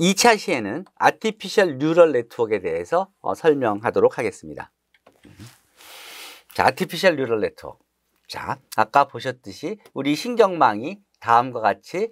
2차 시에는 Artificial Neural Network에 대해서 어, 설명하도록 하겠습니다. 자, Artificial Neural Network. 자, 아까 보셨듯이 우리 신경망이 다음과 같이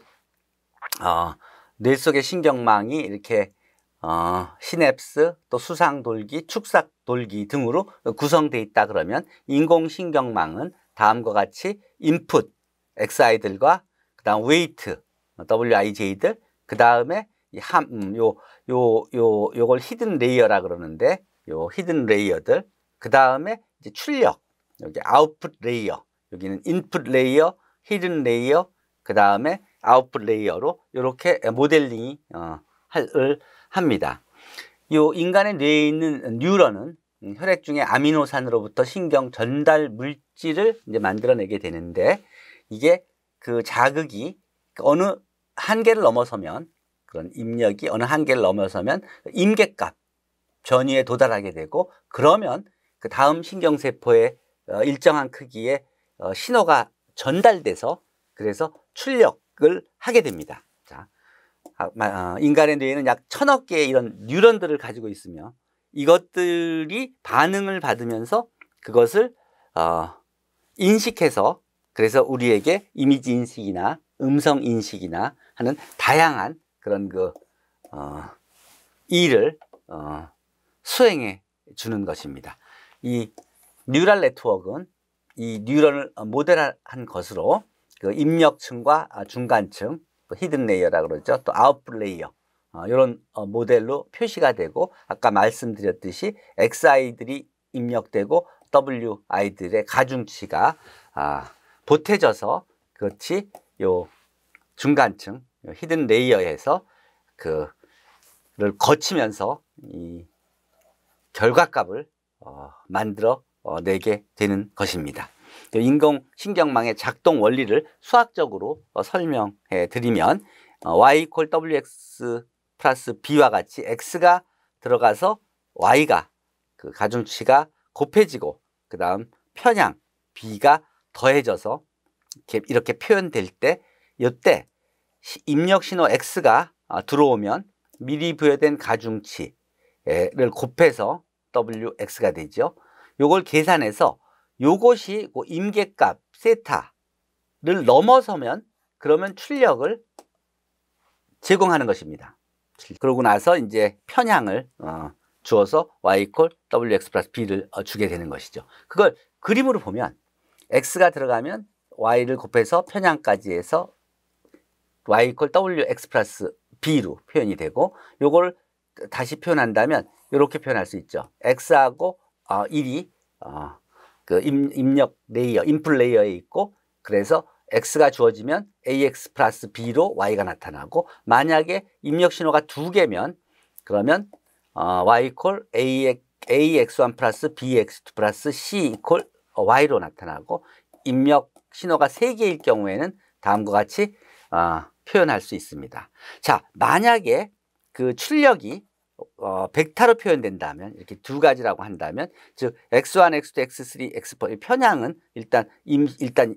어, 뇌 속의 신경망이 이렇게 어, 시냅스, 또 수상돌기, 축삭돌기 등으로 구성되어 있다 그러면 인공신경망은 다음과 같이 인풋, XI들과 그 다음 웨이트, 어, WIJ들, 그 다음에 이 함, 음, 요, 요, 요, 요걸 히든 레이어라 그러는데 요 히든 레이어들 그 다음에 이제 출력 여기 아웃풋 레이어 여기는 인풋 레이어, 히든 레이어 그 다음에 아웃풋 레이어로 이렇게 모델링을 어, 합니다. 요 인간의 뇌에 있는 뉴런은 음, 혈액 중에 아미노산으로부터 신경 전달 물질을 이제 만들어내게 되는데 이게 그 자극이 어느 한계를 넘어서면 그런 입력이 어느 한계를 넘어서면 임계값 전위에 도달하게 되고 그러면 그 다음 신경세포의 어, 일정한 크기의 어, 신호가 전달돼서 그래서 출력을 하게 됩니다. 자, 아, 어, 인간의 뇌에는 약 천억 개의 이런 뉴런들을 가지고 있으며 이것들이 반응을 받으면서 그것을 어, 인식해서 그래서 우리에게 이미지 인식이나 음성 인식이나 하는 다양한 그런 그 어, 일을 어, 수행해 주는 것입니다. 이 뉴럴 네트워크는 이 뉴런을 어, 모델한 것으로 그 입력층과 아, 중간층, 그 히든 레이어라고 그러죠. 또 아웃풋 레이어 이런 어, 어, 모델로 표시가 되고 아까 말씀드렸듯이 XI들이 입력되고 WI들의 가중치가 아, 보태져서 그렇지 요 중간층 히든 레이어에서 그를 거치면서 이 결과값을 어, 만들어 어, 내게 되는 것입니다. 그 인공 신경망의 작동 원리를 수학적으로 어, 설명해 드리면 어, y wx 플러스 b와 같이 x가 들어가서 y가 그 가중치가 곱해지고 그 다음 편향 b가 더해져서 이렇게 표현될 때 이때 입력 신호 X가 아, 들어오면 미리 부여된 가중치를 곱해서 WX가 되죠. 요걸 계산해서 요것이 뭐 임계값 세타를 넘어서면 그러면 출력을 제공하는 것입니다. 그러고 나서 이제 편향을 어, 주어서 y 콜 wx 플러스 b를 어, 주게 되는 것이죠. 그걸 그림으로 보면 x가 들어가면 y를 곱해서 편향까지 해서 y 이퀄 wx 플러스 b로 표현이 되고 요걸 다시 표현한다면 이렇게 표현할 수 있죠. x하고 어, 1이 어, 그 임, 입력 레이어, 인풋 레이어에 있고 그래서 x가 주어지면 ax 플러스 b로 y가 나타나고 만약에 입력 신호가 두 개면 그러면 어, y 이퀄 ax1 플러스 bx2 플러스 c 이퀄 y로 나타나고 입력 신호가 세 개일 경우에는 다음과 같이 어, 표현할 수 있습니다. 자, 만약에 그 출력이 어, 벡터로 표현된다면 이렇게 두 가지라고 한다면 즉 x1, x2, x3, x 4 편향은 일단 임, 일단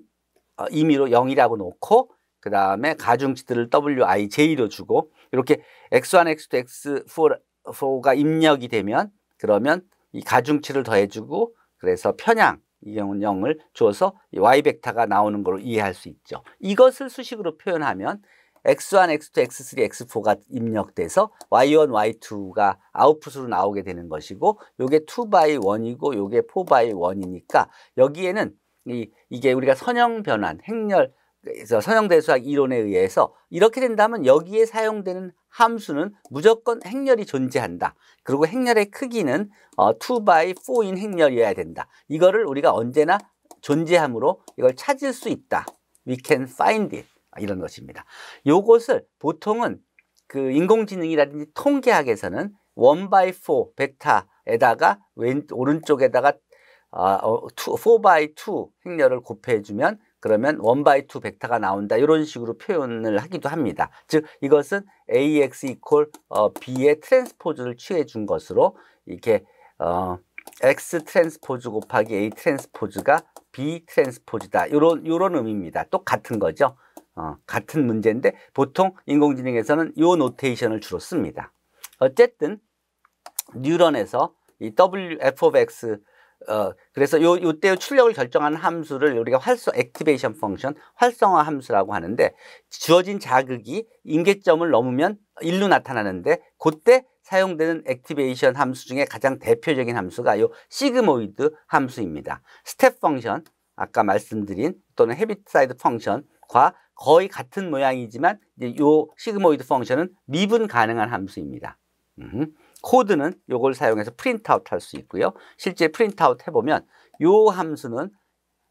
어, 임의로 0이라고 놓고 그 다음에 가중치들을 wi, j로 주고 이렇게 x1, x2, x 4가 입력이 되면 그러면 이 가중치를 더해주고 그래서 편향 이 경우는 0을 줘서 y 벡터가 나오는 걸로 이해할 수 있죠. 이것을 수식으로 표현하면 X1, X2, X3, X4가 입력돼서 Y1, Y2가 아웃풋으로 나오게 되는 것이고 요게 2by 1이고 요게 4by 1이니까 여기에는 이, 이게 우리가 선형 변환, 행렬, 그서 선형대수학 이론에 의해서 이렇게 된다면 여기에 사용되는 함수는 무조건 행렬이 존재한다. 그리고 행렬의 크기는 어, 2by 4인 행렬이어야 된다. 이거를 우리가 언제나 존재함으로 이걸 찾을 수 있다. We can find it. 아, 이런 것입니다. 요것을 보통은 그 인공지능이라든지 통계학에서는 1 by 4 벡터에다가 왼, 오른쪽에다가 아, 어, 2, 4 by 2 행렬을 곱해주면 그러면 1 by 2 벡터가 나온다 이런 식으로 표현을 하기도 합니다. 즉 이것은 ax equal 어, b의 트랜스포즈를 취해 준 것으로 이렇게 어, x 트랜스포즈 곱하기 a 트랜스포즈가 b 트랜스포즈다 이런 이런 의미입니다. 똑같은 거죠. 어, 같은 문제인데 보통 인공지능에서는 이 노테이션을 주로 씁니다. 어쨌든 뉴런에서 이 WF of X 어, 그래서 요, 요때 출력을 결정하는 함수를 우리가 활성, 액티베이션 펑션, 활성화 함수라고 하는데 주어진 자극이 임계점을 넘으면 일로 나타나는데 그때 사용되는 액티베이션 함수 중에 가장 대표적인 함수가 요 시그모이드 함수입니다. 스텝 펑션, 아까 말씀드린 또는 헤비사이드 펑션과 거의 같은 모양이지만 이제 요 시그모이드 펑션은 미분 가능한 함수입니다. 음, 코드는 요걸 사용해서 프린트아웃 할 수 있고요. 실제 프린트아웃 해보면 요 함수는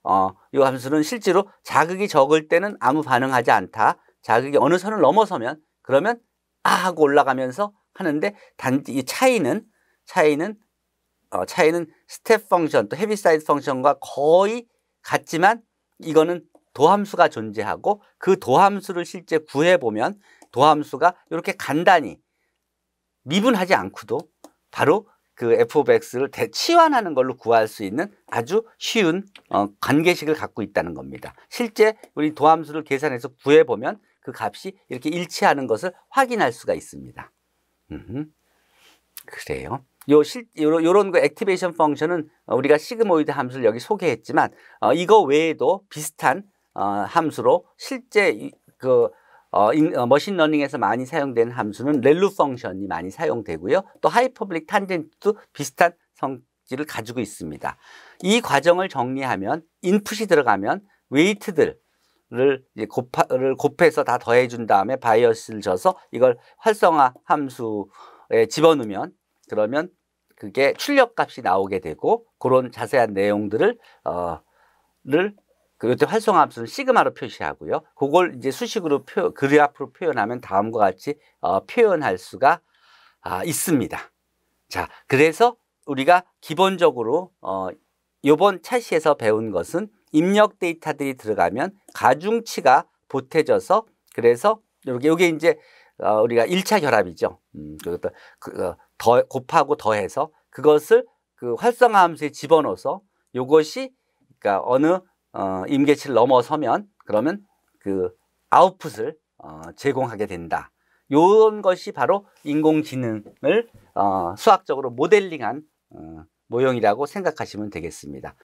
어, 요 함수는 실제로 자극이 적을 때는 아무 반응하지 않다. 자극이 어느 선을 넘어서면 그러면 아 하고 올라가면서 하는데 단지 이 차이는 차이는 어, 차이는 스텝 펑션 또 헤비사이드 펑션과 거의 같지만 이거는 도함수가 존재하고 그 도함수를 실제 구해보면 도함수가 이렇게 간단히 미분하지 않고도 바로 그 f of x를 대치환하는 걸로 구할 수 있는 아주 쉬운 어, 관계식을 갖고 있다는 겁니다. 실제 우리 도함수를 계산해서 구해보면 그 값이 이렇게 일치하는 것을 확인할 수가 있습니다. 음, 그래요. 요 실, 요런, 요런 그 액티베이션 펑션은 우리가 시그모이드 함수를 여기 소개했지만 어, 이거 외에도 비슷한 어, 함수로 실제 그 어, 인, 어, 머신러닝에서 많이 사용되는 함수는 렐루 펑션이 많이 사용되고요. 또 하이퍼블릭 탄젠트도 비슷한 성질을 가지고 있습니다. 이 과정을 정리하면 인풋이 들어가면 웨이트들을 곱하, 곱해서 다 더해준 다음에 바이어스를 줘서 이걸 활성화 함수에 집어넣으면 그러면 그게 출력 값이 나오게 되고 그런 자세한 내용들을 어,를 그때 활성함수는 시그마로 표시하고요. 그걸 이제 수식으로 표, 그래프로 표현하면 다음과 같이 어, 표현할 수가 아, 있습니다. 자, 그래서 우리가 기본적으로 어, 요번 차시에서 배운 것은 입력 데이터들이 들어가면 가중치가 보태져서 그래서 요게 요게 이제 어, 우리가 1차 결합이죠. 음, 그것도 그, 어, 더 곱하고 더해서 그것을 그 활성화 함수에 집어넣어서 요것이 그러니까 어느 어, 임계치를 넘어서면 그러면 그 아웃풋을 어, 제공하게 된다. 이런 것이 바로 인공지능을 어, 수학적으로 모델링한 어, 모형이라고 생각하시면 되겠습니다.